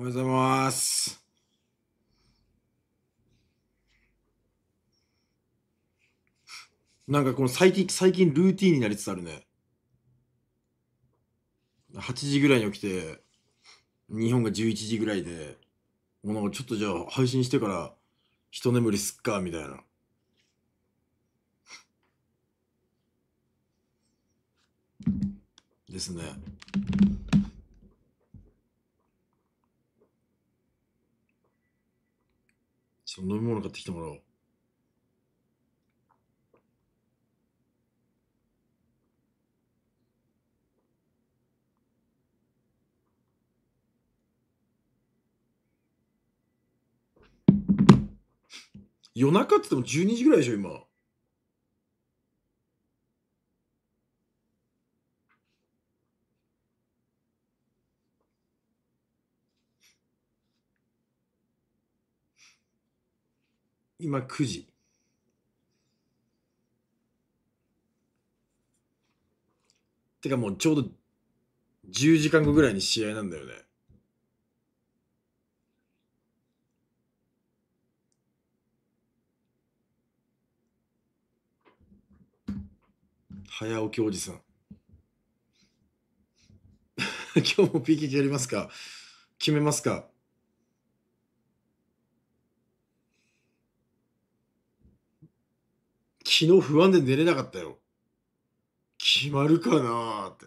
おはようございます。なんかこの最近、最近ルーティンになりつつあるね。8時ぐらいに起きて、日本が11時ぐらいで、もうなんかちょっとじゃあ配信してから一眠りすっか、みたいな。ですね。ょっと飲み物買ってきてもらおう。夜中っつっても12時ぐらいでしょ、今。今9時。てかもうちょうど10時間後ぐらいに試合なんだよね。早起きおじさん。今日も PK やりますか決めますか昨日不安で寝れなかったよ。決まるかなって。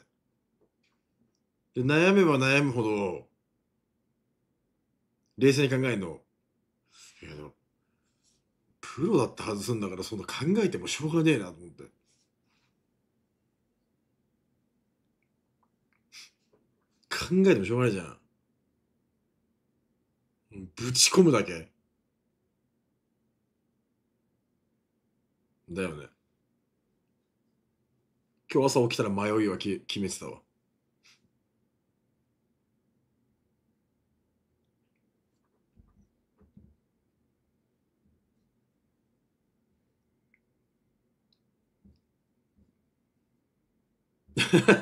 で、悩めば悩むほど、冷静に考えるの。いや、でも、プロだったはずすんだから、そんな考えてもしょうがねえなと思って。考えてもしょうがないじゃん。ぶち込むだけ。だよね。今日朝起きたら迷いはき決めてたわ。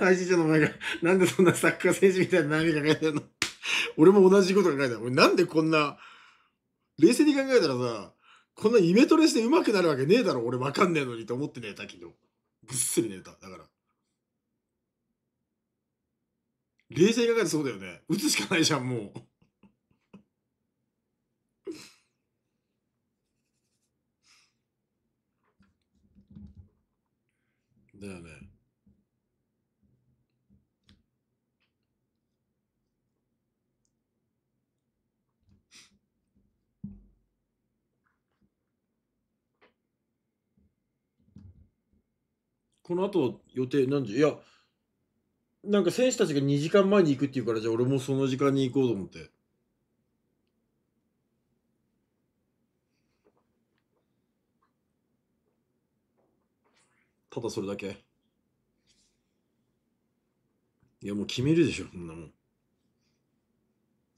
アシちの前が、なんでそんなサッカー選手みたいな涙書いてるの俺も同じことが書いて俺なんでこんな、冷静に考えたらさ、こんなイメトレして上手くなるわけねえだろ、俺わかんねえのにと思って寝た、けど。ぐっすり寝た。だから。冷静に考えてそうだよね。打つしかないじゃん、もう。だよね。この後予定ん時いや、なんか選手たちが2時間前に行くっていうから、じゃあ俺もその時間に行こうと思って。ただそれだけ。いや、もう決めるでしょ、そんなもん。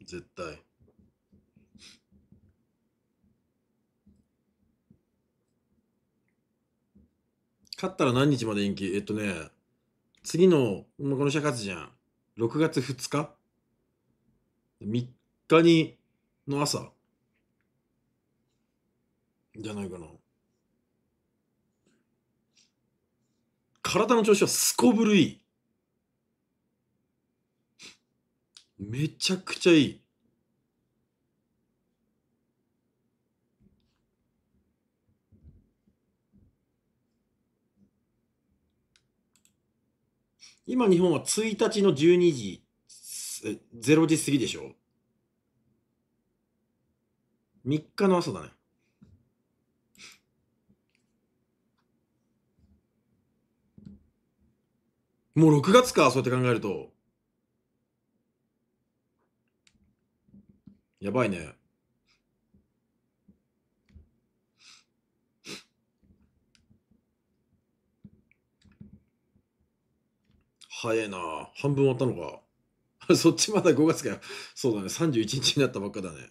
絶対。勝ったら何日まで延期えっとね、次の、まこの社活じゃん。6月2日 ?3 日に、の朝じゃないかな。体の調子はすこぶるいい。めちゃくちゃいい。今日本は1日の12時、0時過ぎでしょ ?3 日の朝だね。もう6月か、そうやって考えると。やばいね。早えな。半分終わったのか。そっちまだ5月かよ。そうだね。31日になったばっかだね。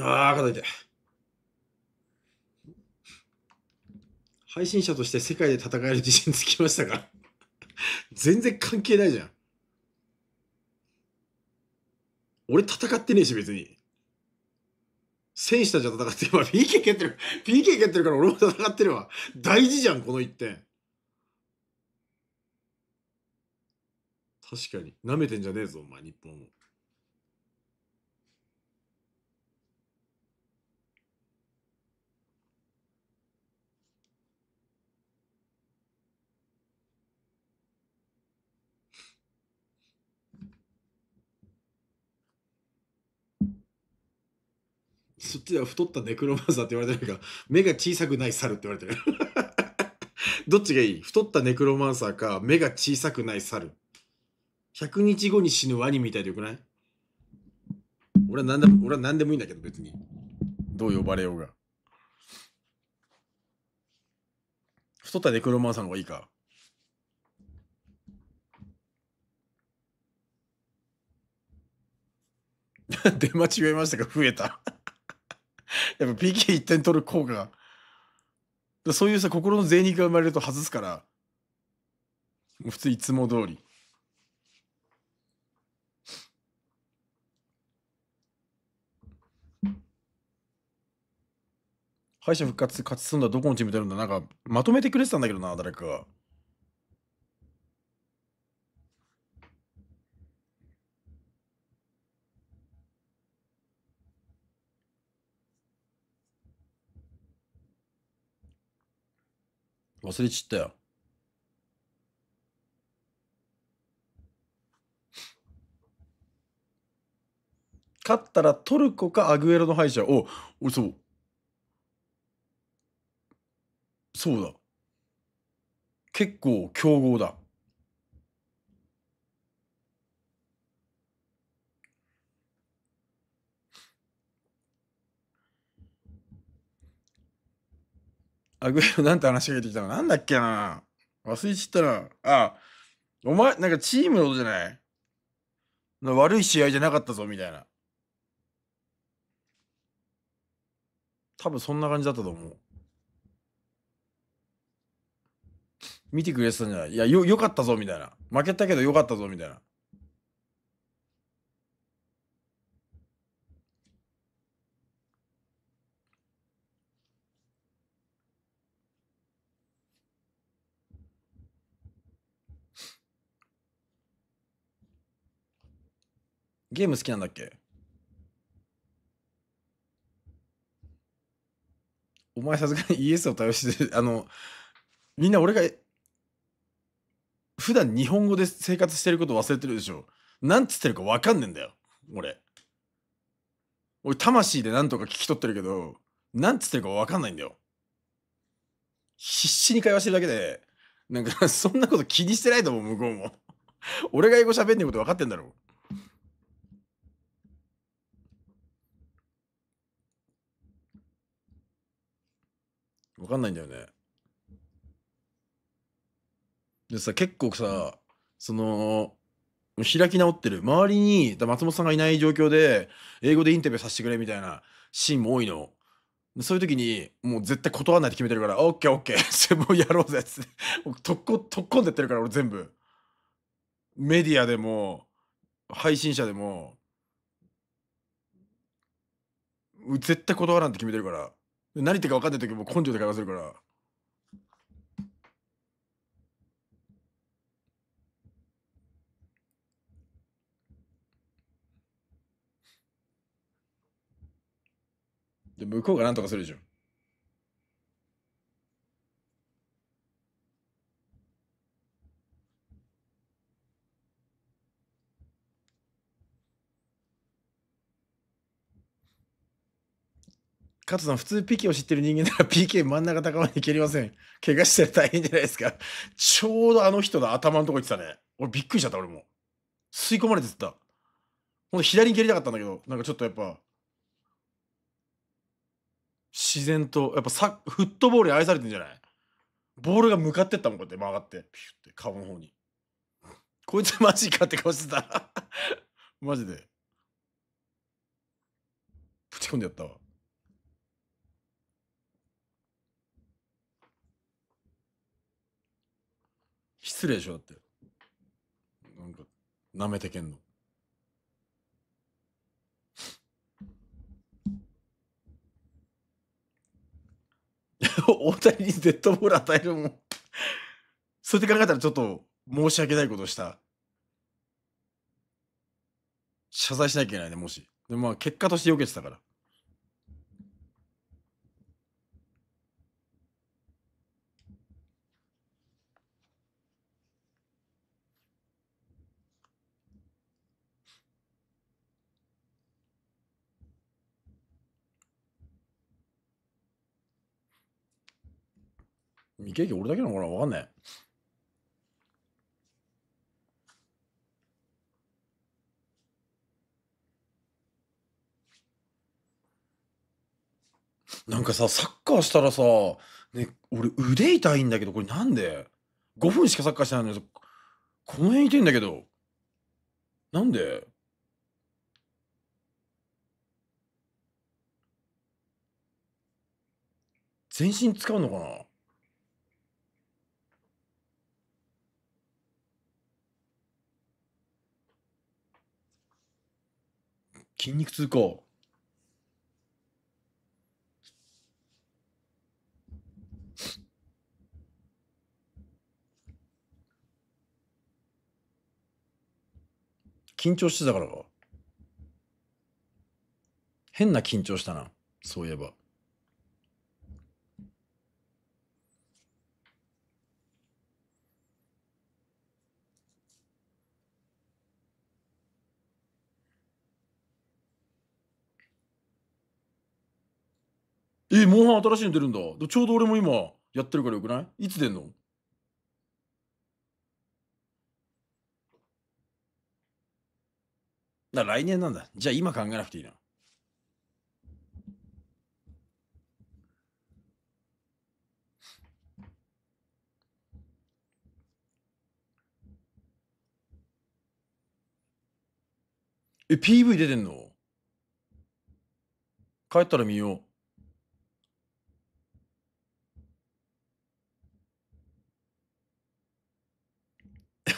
ああ、肩痛い。配信者として世界で戦える自信つきましたか 全然関係ないじゃん。俺戦ってねえし、別に。選手たちは戦ってるわ。PK 蹴ってる。PK 蹴ってるから俺も戦ってるわ。大事じゃん、この一点。確かに。舐めてんじゃねえぞ、お前、日本を。そっちでは太ったネクロマンサーって言われてるか 目が小さくない猿って言われてる どっちがいい太ったネクロマンサーか目が小さくない猿100日後に死ぬワニみたいでよくない俺は何でも俺は何でもいいんだけど別にどう呼ばれようが太ったネクロマンサーの方がいいか 出間違えましたか増えたやっぱ PK1 点取る効果が。だそういうさ、心の贅肉が生まれると外すから、普通いつも通り。敗者復活勝ち進んだどこのチーム出るんだなんかまとめてくれてたんだけどな誰かが。忘れちったよ。勝ったらトルコかアグエロの敗者。お、俺そう。そうだ。結構強豪だ。アグエロ なんて話しかけてきたのなんだっけな忘れちゃったな。あ、お前、なんかチームのことじゃない悪い試合じゃなかったぞ、みたいな。多分そんな感じだったと思う。見てくれてたんじゃないいや、よ、よかったぞ、みたいな。負けたけどよかったぞ、みたいな。ゲーム好きなんだっけお前さすがにイエスを対応して、あの、みんな俺が、普段日本語で生活してること忘れてるでしょ。なんつってるかわかんねえんだよ、俺。俺、魂でなんとか聞き取ってるけど、なんつってるかわかんないんだよ。必死に会話してるだけで、なんか、そんなこと気にしてないと思う、向こうも。俺が英語喋んねえこと分かってんだろう。わかんないんだよね。でさ、結構さ、その、開き直ってる。周りに、松本さんがいない状況で、英語でインタビューさせてくれみたいなシーンも多いの。そういう時に、もう絶対断らないって決めてるから、オッケーオッケー、もうやろうぜっつって。特攻、特攻でやってるから、俺全部。メディアでも、配信者でも、絶対断らんって決めてるから。何言ってか分かんない時も根性で会話するから。で、向こうが何とかするじゃん。加藤さん、普通 PK を知ってる人間なら PK 真ん中高まで蹴りません。怪我したら大変じゃないですか。ちょうどあの人の頭のとこ行ってたね。俺びっくりしちゃった、俺も。吸い込まれてった。ほんと左に蹴りたかったんだけど、なんかちょっとやっぱ、自然と、やっぱさフットボールに愛されてんじゃないボールが向かってったもん、こうやって曲がって、ピュって顔の方に。こいつマジかって顔してた。マジで。ぶち込んでやったわ。失礼でしょって。なんか、舐めてけんの。大谷にデッドボール与えるもんそうやって考えたらちょっと申し訳ないことをした。謝罪しなきゃいけないね、もし。でもまあ結果として避けてたから。未経験俺だけなのかな分かんない。なんかさ、サッカーしたらさ、ね、俺腕痛いんだけど、これなんで ?5 分しかサッカーしてないのに、この辺痛いんだけど、なんで全身使うのかな筋肉痛か。緊張してたからか。変な緊張したな。そういえば。えモンハン新しいの出るんだちょうど俺も今やってるからよくないいつ出んのだ来年なんだじゃあ今考えなくていいなえ PV 出てんの帰ったら見よう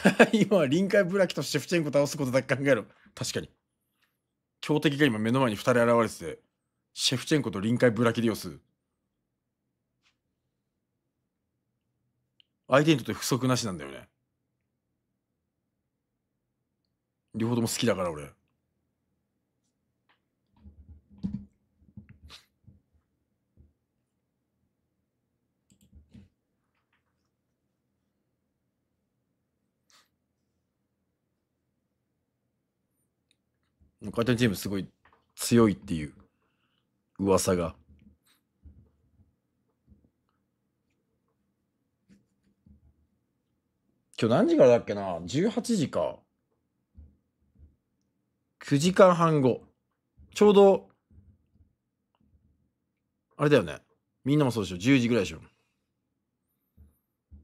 今は臨海ブラキとシェフチェンコ倒すことだけ考えろ。確かに。強敵が今目の前に2人現れてて、シェフチェンコと臨海ブラキディオス。相手にとって不足なしなんだよね。両方とも好きだから俺。回転チームすごい強いっていう噂が。今日何時からだっけな ?18 時か。9時間半後。ちょうど、あれだよね。みんなもそうでしょ。10時ぐらいでしょ。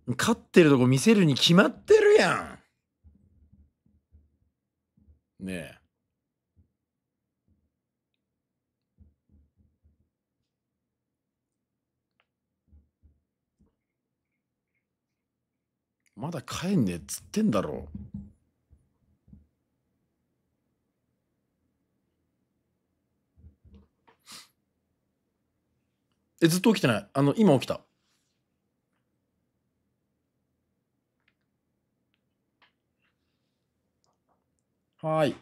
勝ってるとこ見せるに決まってるやん。ねえ。まだ帰んねえっつってんだろえずっと起きてないあの今起きたはい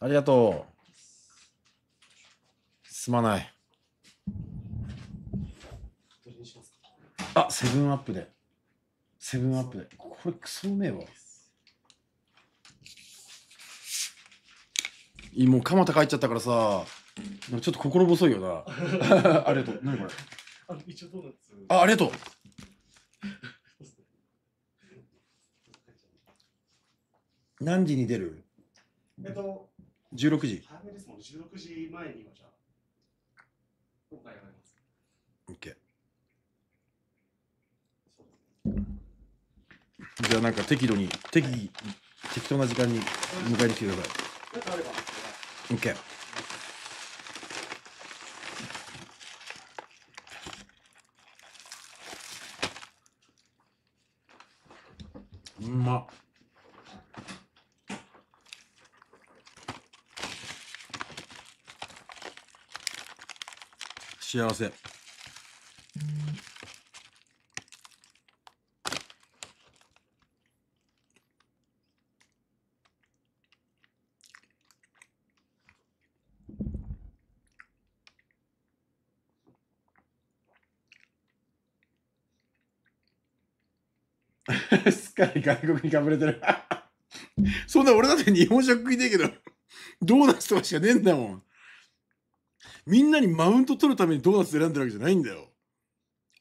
ありがとうすまないあセブンアップでセブンアップでこれクソうめえわもう蒲田帰っちゃったからさちょっと心細いよな ありがとう何これあ一応ドーナツあありがとう何時に出るえっと16時早めですもん16時前に今じゃ今回はじゃあなんか適度に適宜適当な時間に迎えに来てくださいオッケーうん、まっ幸せ外国にかぶれてる。そんな俺だって日本食食いたえけど、ドーナツとかしかねえんだもん。みんなにマウント取るためにドーナツ選んでるわけじゃないんだよ。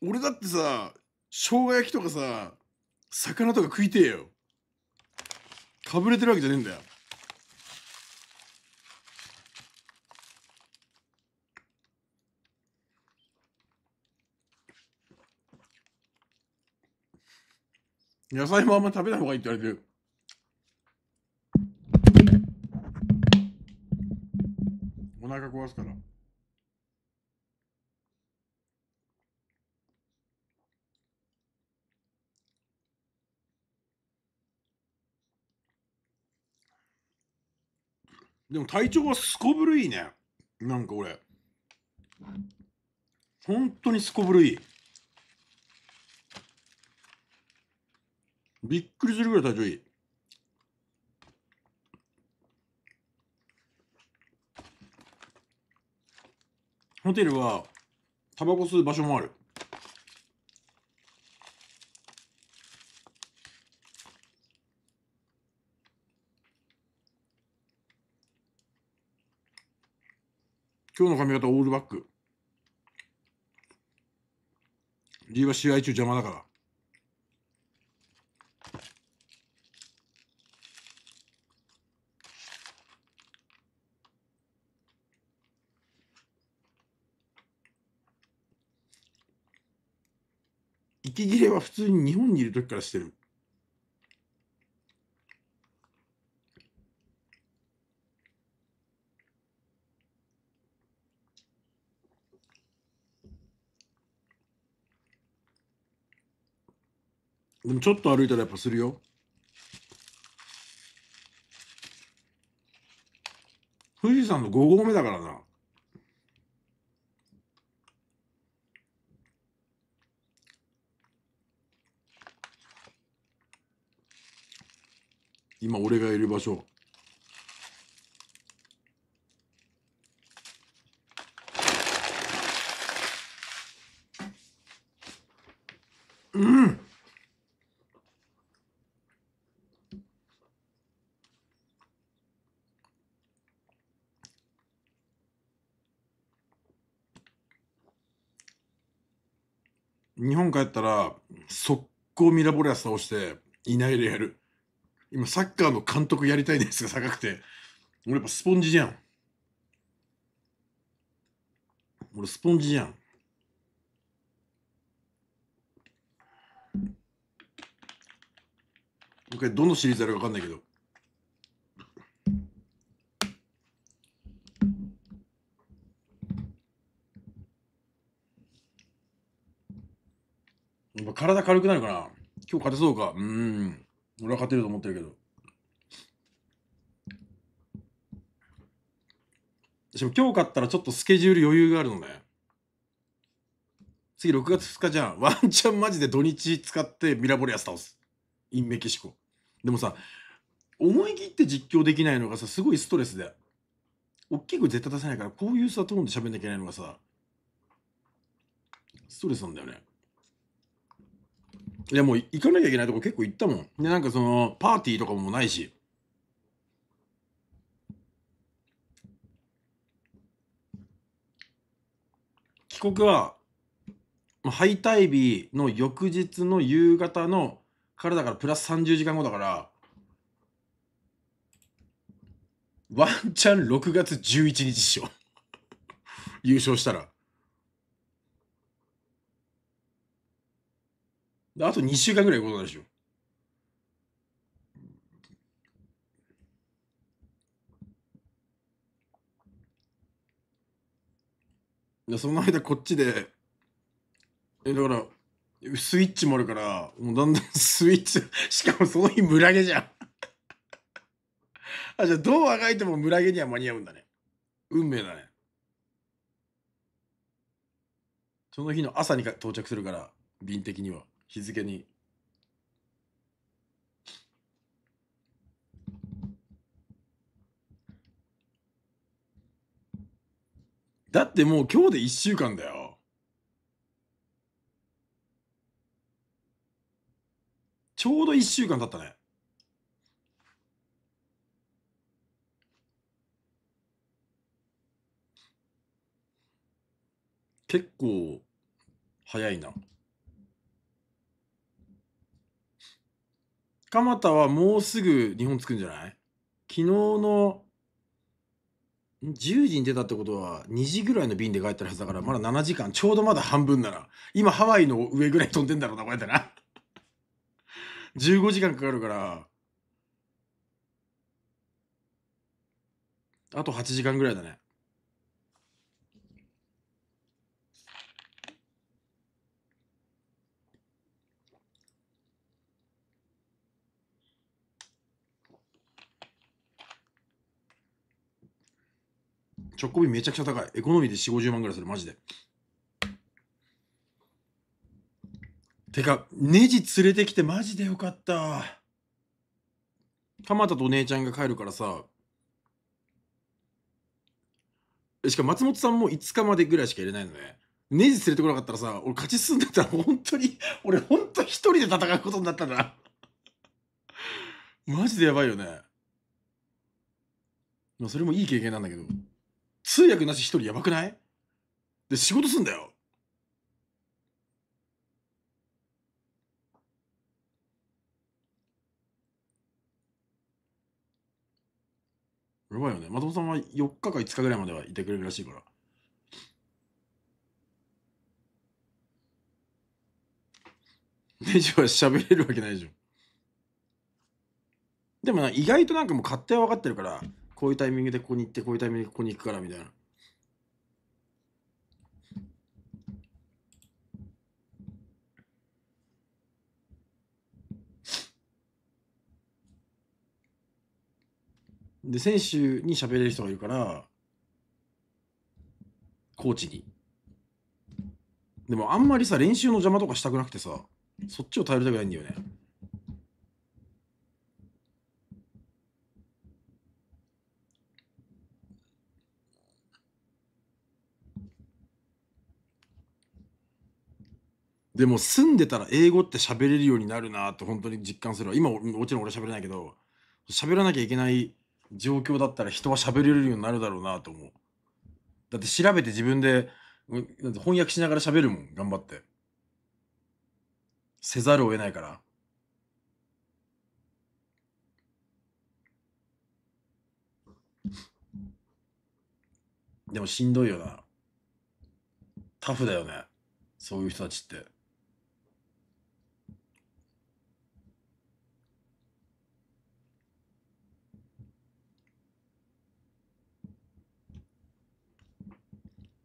俺だってさ、生姜焼きとかさ、魚とか食いてえよ。かぶれてるわけじゃねえんだよ。野菜もあんま食べない方がいいって言われてる。お腹壊すから。でも体調はすこぶるいいね。なんか俺。本当にすこぶるいい。びっくりするぐらい体調いい。ホテルは、タバコ吸う場所もある。今日の髪型オールバック。理由は試合中邪魔だから。息切れは普通に日本にいる時からしてる。でもちょっと歩いたらやっぱするよ。富士山の5合目だからな。今俺がいる場所日本帰ったら速攻ミラボレアス倒していないでやる。今サッカーの監督やりたいですが高くて俺やっぱスポンジじゃん俺スポンジじゃん一回どのシリーズあるか分かんないけどやっぱ体軽くなるかな今日勝てそうかうん俺は勝てると思ってるけどしも今日勝ったらちょっとスケジュール余裕があるのね次6月2日じゃん ワンチャンマジで土日使ってミラボレアス倒すインメキシコでもさ思い切って実況できないのがさすごいストレスで大きく絶対出せないからこういうさトーンで喋んなきゃいけないのがさストレスなんだよねいやもう行かなきゃいけないとこ結構行ったもん。で、なんかその、パーティーとかもないし。帰国は、敗退日の翌日の夕方の、からだからプラス30時間後だから、ワンチャン6月11日っしょ。優勝したら。あと2週間ぐらいことなんでしょ。でその間こっちでえだからスイッチもあるからもうだんだん スイッチしかもその日村毛じゃんあじゃあどうあがいても村毛には間に合うんだね運命だねその日の朝に到着するから便的には日付にだってもう今日で1週間だよちょうど1週間たったね結構早いな。鎌田はもうすぐ日本着くんじゃない昨日の10時に出たってことは2時ぐらいの便で帰ってるはずだからまだ7時間ちょうどまだ半分なら今ハワイの上ぐらい飛んでんだろうなこうやってな15 時間かかるからあと8時間ぐらいだね直行便めちゃくちゃ高い。エコノミーで4、50万ぐらいする、マジで。てか、ネジ連れてきてマジでよかった。鎌田とお姉ちゃんが帰るからさ、しかも松本さんも5日までぐらいしか入れないのね。ネジ連れてこなかったらさ、俺勝ち進んでたら本当に、俺本当一人で戦うことになったんだ。マジでやばいよね。まあそれもいい経験なんだけど。通訳なし一人やばくないで、仕事すんだよ。やばいよね。松本さんは4日か5日ぐらいまではいてくれるらしいから。ネジは喋れるわけないでしょ。でも意外となんかもう勝手は分かってるから、こういうタイミングでここに行ってこういうタイミングでここに行くからみたいな。で、選手に喋れる人がいるから、コーチに。でもあんまりさ、練習の邪魔とかしたくなくてさ、そっちを頼りたくないんだよね。でも住んでたら英語って喋れるようになるなって本当に実感する今もちろん俺喋れないけど喋らなきゃいけない状況だったら人は喋れるようになるだろうなと思うだって調べて自分で翻訳しながら喋るもん頑張ってせざるを得ないからでもしんどいよなタフだよねそういう人たちって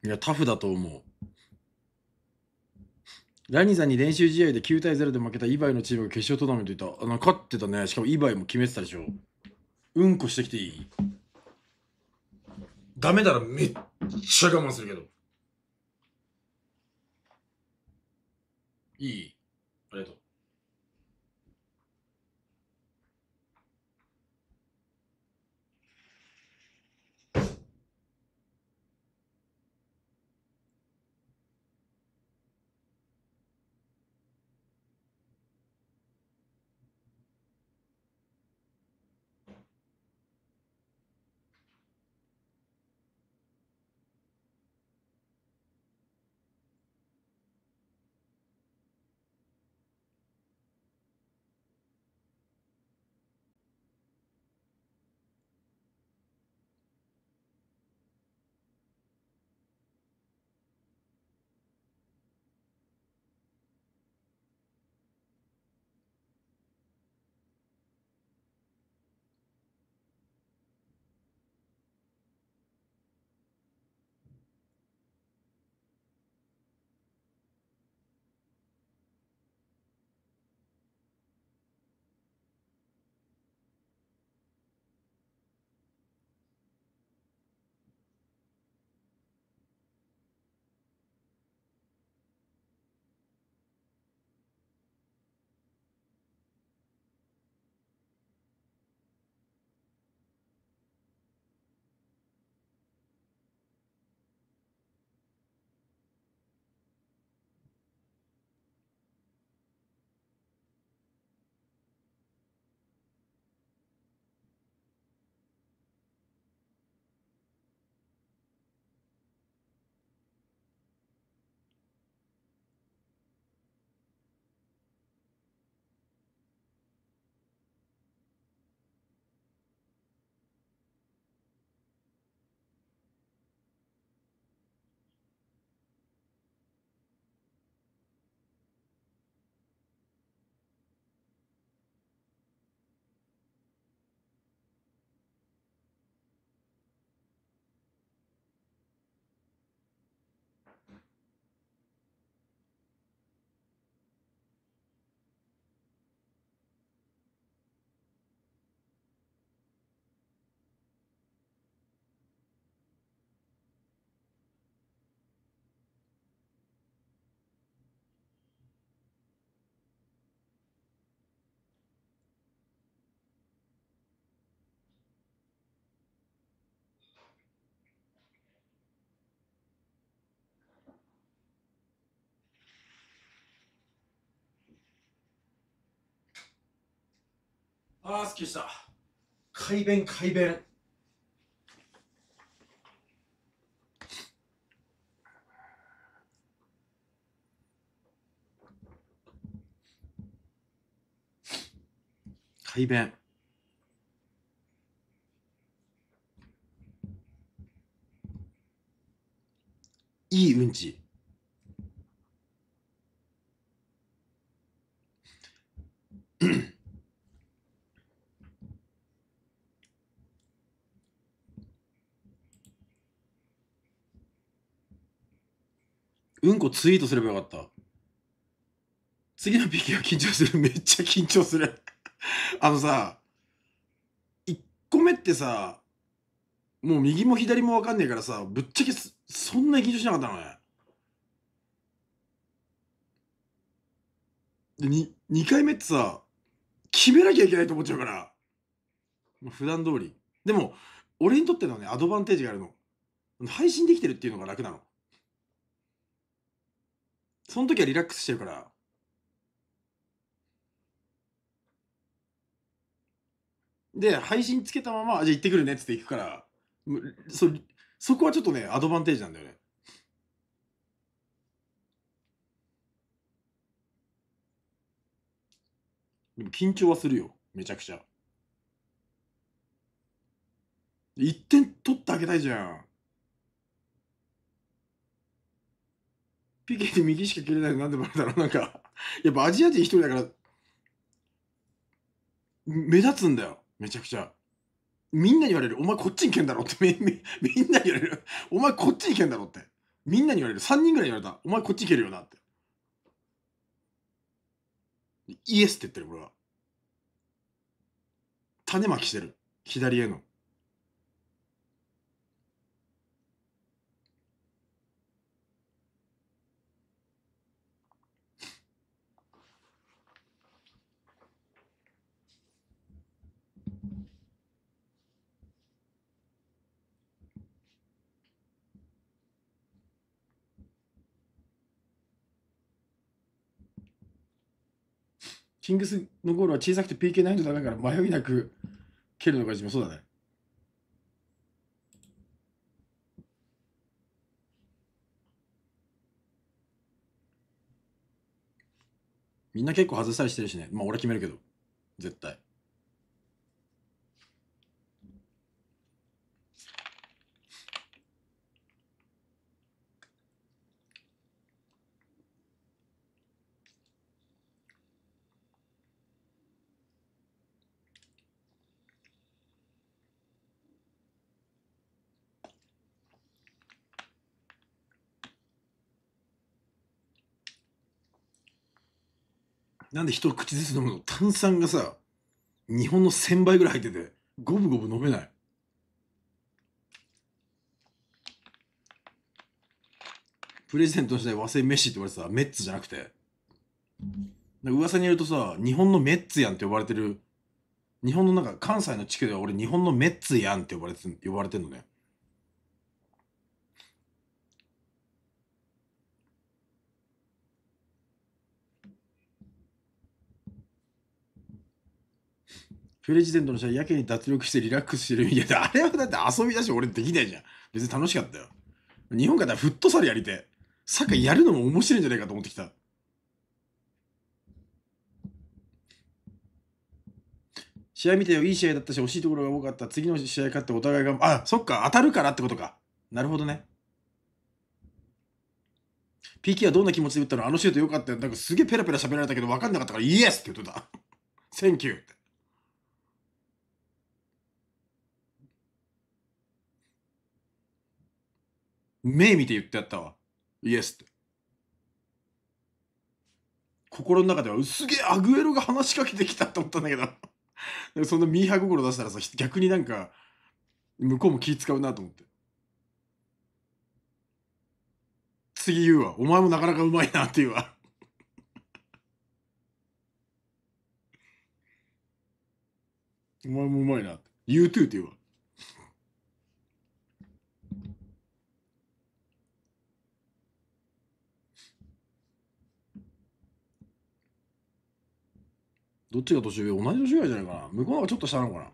いや、タフだと思う。ラニーさんに練習試合で9対0で負けたイバイのチームが決勝トーナメントった。あの勝ってたね。しかもイバイも決めてたでしょ。うんこしてきていいダメならめっちゃ我慢するけど。いいああ、すっきりした。快便、快便。快便。いいうんち。うんこツイートすればよかった。次の PK は緊張する。めっちゃ緊張する あのさ、1個目ってさ、もう右も左もわかんねえからさ、ぶっちゃけそんなに緊張しなかったのね。で、2、2回目ってさ、決めなきゃいけないと思っちゃうから。普段通り。でも、俺にとってのね、アドバンテージがあるの。配信できてるっていうのが楽なの。その時はリラックスしてるから。で、配信つけたまま、じゃあ行ってくるねっつって行くから、そ、そこはちょっとね、アドバンテージなんだよね。でも緊張はするよ、めちゃくちゃ。1点取ってあげたいじゃん。ピケで右しか蹴れないのなんでバレたのなんか、やっぱアジア人一人だから、目立つんだよ。めちゃくちゃ。みんなに言われる。お前こっちに蹴んだろって みんなに言われる。お前こっちに蹴んだろって。みんなに言われる。3人ぐらい言われた。お前こっちに蹴るよなって。イエスって言ってる、俺は。種まきしてる。左への。キングスのゴールは小さくて PK 難易度高いから迷いなく蹴るのが一番そうだね。みんな結構外したりしてるしね。まあ俺決めるけど。絶対。なんで一口ずつ飲むの炭酸がさ、日本の1000倍ぐらい入ってて、ごぶごぶ飲めない。プレゼントの時代和製メッシって言われてさ、メッツじゃなくて。噂によるとさ、日本のメッツやんって呼ばれてる。日本のなんか関西の地区では俺日本のメッツやんって呼ばれて呼ばれてんのね。プレジデントの試合、やけに脱力してリラックスしてる。いや、あれはだって遊びだし、俺できないじゃん。別に楽しかったよ。日本からフットサルやりて、サッカーやるのも面白いんじゃないかと思ってきた。試合見てよ、いい試合だったし、惜しいところが多かった。次の試合勝ってお互いが、あ、そっか、当たるからってことか。なるほどね。PK はどんな気持ちで打ったのあのシュート良かったよ。なんかすげえペラペラ喋られたけど分かんなかったから、イエスって言ってた。センキューって。目見て言ってやったわ。イエスって。心の中では、すげえ、アグエロが話しかけてきたと思ったんだけど そんなミーハー心出したらさ、逆になんか、向こうも気使うなと思って。次言うわ。お前もなかなかうまいなって言うわ。お前もうまいなって。You too って言うわ。どっちが年上同じ年上じゃないかな。向こうの方がちょっと下なのかな。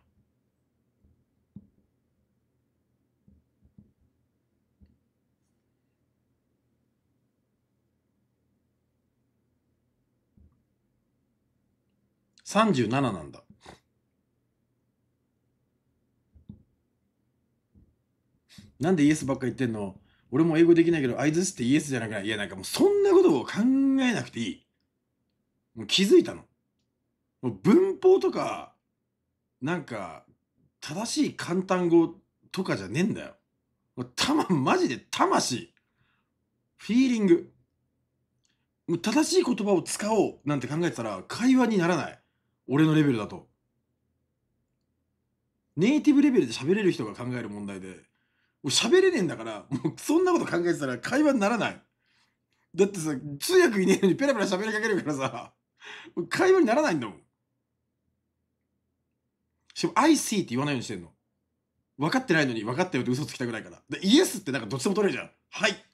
37なんだ。なんでイエスばっか言ってんの俺も英語できないけど、あいちってイエスじゃなくないいや、なんかもうそんなことを考えなくていい。もう気づいたの。もう文法とか、なんか、正しい簡単語とかじゃねえんだよ。たま、マジで魂。フィーリング。もう正しい言葉を使おうなんて考えてたら会話にならない。俺のレベルだと。ネイティブレベルで喋れる人が考える問題で、喋れねえんだから、もうそんなこと考えてたら会話にならない。だってさ、通訳いねえのにペラペラ喋りかけるからさ、会話にならないんだもん。しかも「I see」って言わないようにしてんの分かってないのに分かったよって嘘つきたくないからでイエスってなんかどっちでも取れるじゃんはい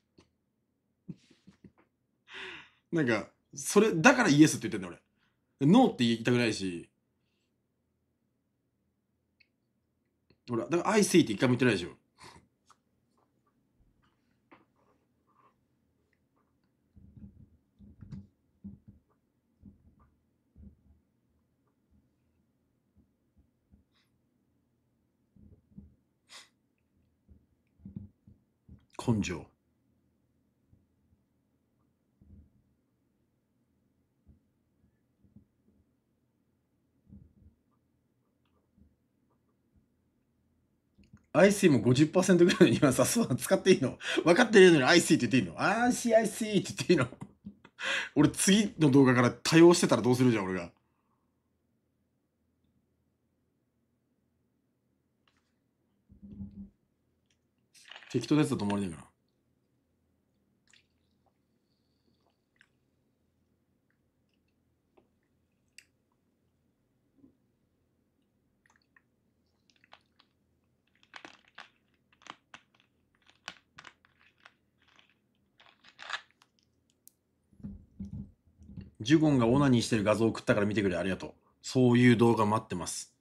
なんか、それ、だからイエスって言ってんだ俺。ノーって言いたくないし。ほら、だから I see って一回も言ってないでしょ。根性アイシーも50%ぐらいの今さ、そう使っていいの分かってるのにアイシーって言っていいのアイシーアイシーって言っていいの 俺次の動画から対応してたらどうするじゃん俺が。適当なやつだと思われないから。ジュゴンがオナニーしてる画像を送ったから見てくれ。ありがとう。そういう動画待ってます。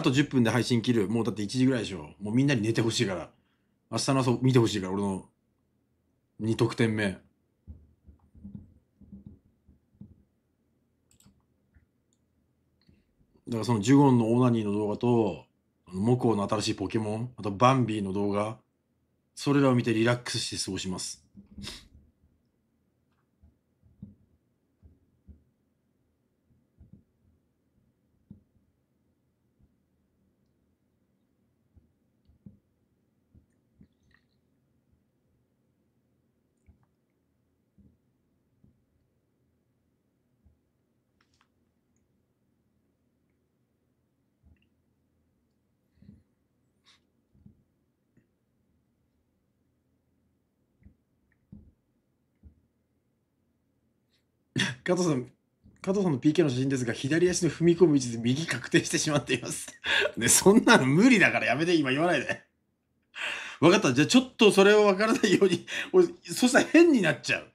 あと10分で配信切る。もうだって1時ぐらいでしょ。もうみんなに寝てほしいから。明日の朝見てほしいから、俺の2得点目。だからそのジュゴンのオナニーの動画と、モコウの新しいポケモン、あとバンビーの動画、それらを見てリラックスして過ごします。加藤さん、加藤さんの PK の写真ですが、左足の踏み込む位置で右確定してしまっています。ね、そんなの無理だからやめて、今言わないで。分かった。じゃあちょっとそれを分からないように、俺、そしたら変になっちゃう。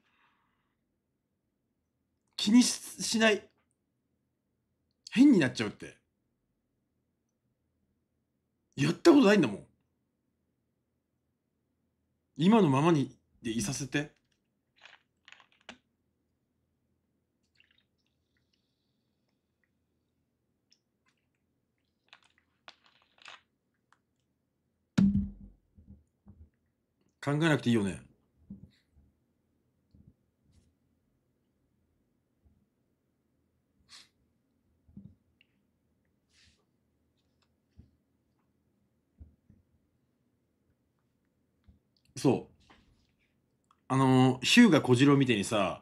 気にしない。変になっちゃうって。やったことないんだもん。今のままにでいさせて。考えなくていいよね。そう。あのー、ヒューが小次郎みたいにさ、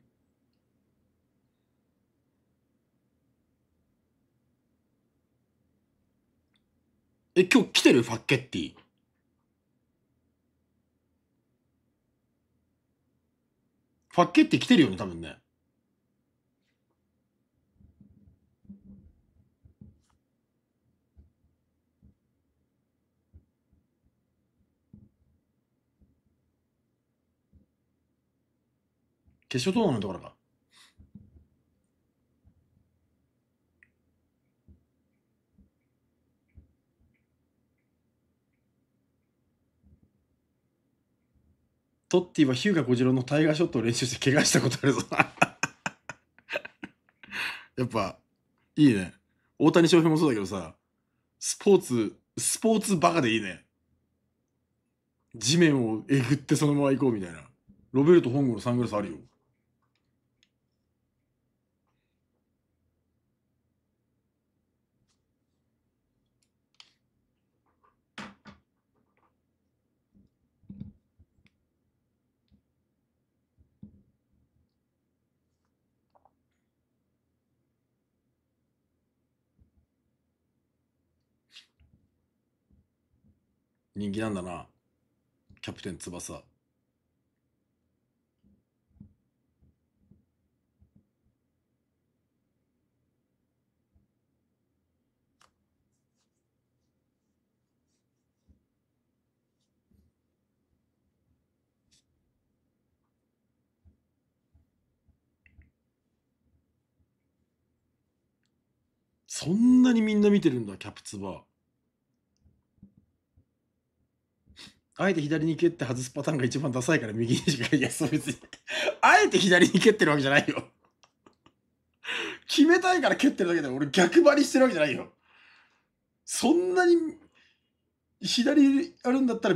え、今日来てるファッケッティ。ファッケッティ来てるよね、多分ね。決勝トーナメントからか。トッティは日向小次郎のタイガーショットを練習して怪我したことあるぞ やっぱ、いいね。大谷翔平もそうだけどさ、スポーツ、スポーツバカでいいね。地面をえぐってそのまま行こうみたいな。ロベルト本郷のサングラスあるよ。人気なんだな。キャプテン翼。そんなにみんな見てるんだ、キャプツバ。ー。あえて左に蹴って外すパターンが一番ダサいから右にしか、いや、そう別にあえて左に蹴ってるわけじゃないよ決めたいから蹴ってるだけで俺逆張りしてるわけじゃないよ。そんなに、左あるんだったら、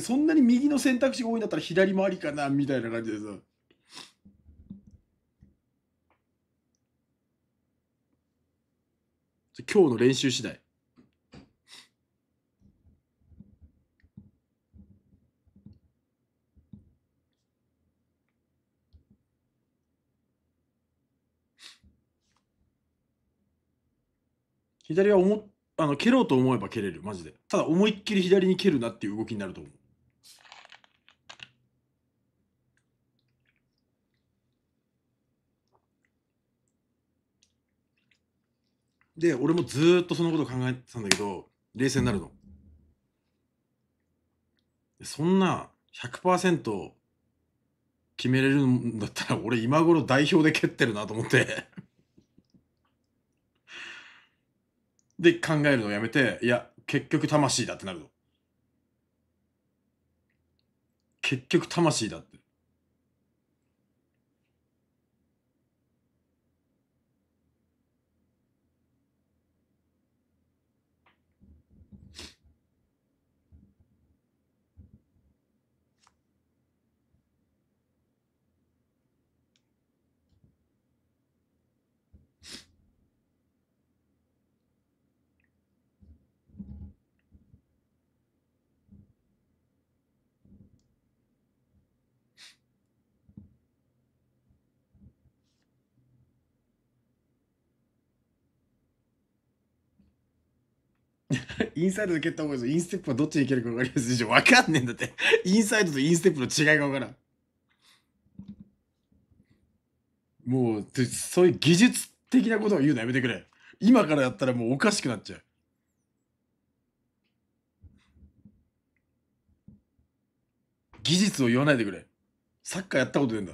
そんなに右の選択肢が多いんだったら左回りかな、みたいな感じでさ。今日の練習次第。左は思あの蹴ろうと思えば蹴れるマジでただ思いっきり左に蹴るなっていう動きになると思うで俺もずっとそのこと考えてたんだけど冷静になるのそんな100%決めれるんだったら俺今頃代表で蹴ってるなと思ってで、考えるのをやめて、いや、結局魂だってなるの。結局魂だって。インサイドで蹴った方がいいぞ。インステップはどっちに蹴るか分かりますいじかんねえんだって。インサイドとインステップの違いが分からん。もう、そういう技術的なことを言うのやめてくれ。今からやったらもうおかしくなっちゃう。技術を言わないでくれ。サッカーやったことねえんだ。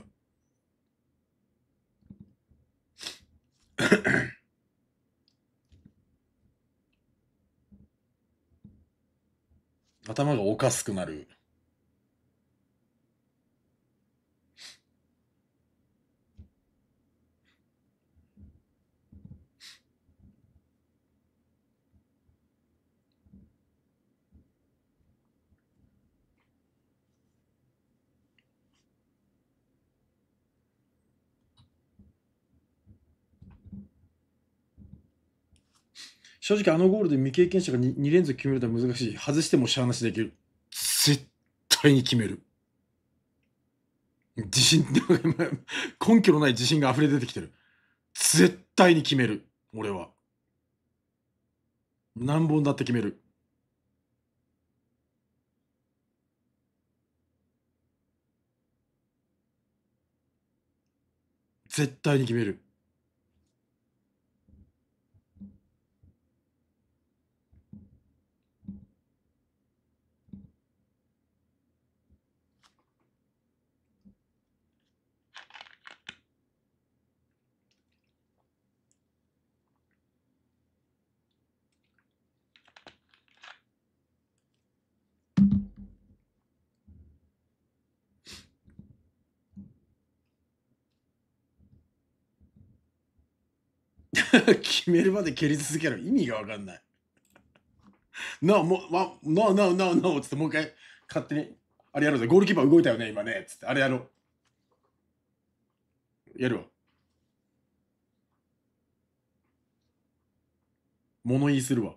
頭がおかしくなる。正直あのゴールで未経験者が 2, 2連続決めるのは難しい。外してもしゃあなしできる。絶対に決める。自信、根拠のない自信が溢れ出てきてる。絶対に決める。俺は。何本だって決める。絶対に決める。決めるまで蹴り続ける意味がわかんない。なあ、もう、ま、なあ、なあ、なあ、なあ、つってもう一回、勝手に、あれやろうぜ。ゴールキーパー動いたよね、今ね。つって、あれやろう。やるわ。物言いするわ。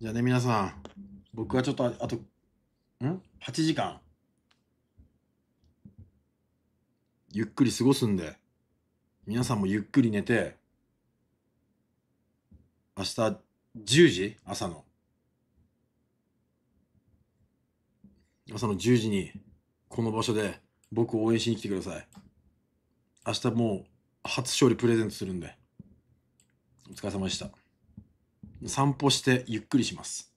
じゃあね、皆さん、僕はちょっとあと、ん ?8 時間、ゆっくり過ごすんで、皆さんもゆっくり寝て、明日10時朝の。朝の10時に、この場所で僕を応援しに来てください。明日もう初勝利プレゼントするんで。お疲れ様でした。散歩してゆっくりします。